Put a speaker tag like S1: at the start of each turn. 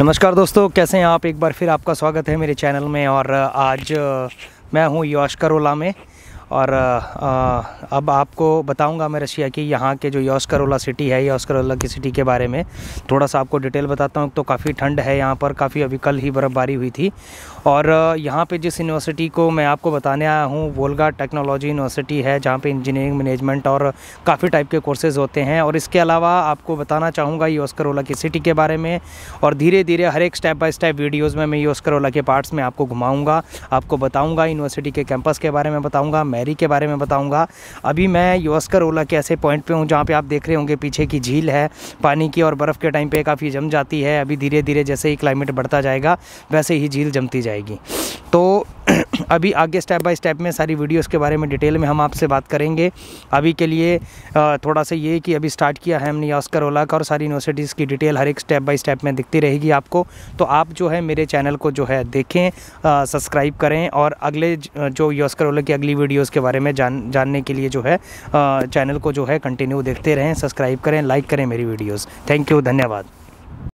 S1: नमस्कार दोस्तों कैसे हैं आप एक बार फिर आपका स्वागत है मेरे चैनल में और आज मैं हूँ योशकर करोला में और अब आपको बताऊंगा मैं रशिया की यहाँ के जो योस्करोला सिटी है योस्करोला की सिटी के बारे में थोड़ा सा आपको डिटेल बताता हूँ तो काफ़ी ठंड है यहाँ पर काफ़ी अभी कल ही बर्फ़बारी हुई थी और यहाँ पे जिस यूनिवर्सिटी को मैं आपको बताने आया हूँ वोलगा टेक्नोलॉजी यूनिवर्सिटी है जहाँ पर इंजीनियरिंग मैनेजमेंट और काफ़ी टाइप के कोर्सेज होते हैं और इसके अलावा आपको बताना चाहूँगा योस्करोला की सिटी के बारे में और धीरे धीरे हर एक स्टेप बाय स्टेप वीडियोज़ में मैं योस्करोला के पार्ट्स में आपको घुमाऊँगा आपको बताऊँगा यूनिवर्सिटी के कैंपस के बारे में बताऊँगा मैरी के बारे में बताऊंगा अभी मैं योस्कर ओला के ऐसे पॉइंट पर हूँ जहाँ पे आप देख रहे होंगे पीछे की झील है पानी की और बर्फ़ के टाइम पर काफ़ी जम जाती है अभी धीरे धीरे जैसे ही क्लाइमेट बढ़ता जाएगा वैसे ही झील जमती जाएगी तो अभी आगे स्टेप बाय स्टेप में सारी वीडियोस के बारे में डिटेल में हम आपसे बात करेंगे अभी के लिए थोड़ा सा ये कि अभी स्टार्ट किया है हमने ऑस्कर ओला का और सारी यूनिवर्सिटीज़ की डिटेल हर एक स्टेप बाय स्टेप में दिखती रहेगी आपको तो आप जो है मेरे चैनल को जो है देखें सब्सक्राइब करें और अगले जो ऑस्कर ओला की अगली वीडियोज़ के बारे में जान जानने के लिए जो है चैनल को जो है कंटिन्यू देखते रहें सब्सक्राइब करें लाइक करें मेरी वीडियोज़ थैंक यू धन्यवाद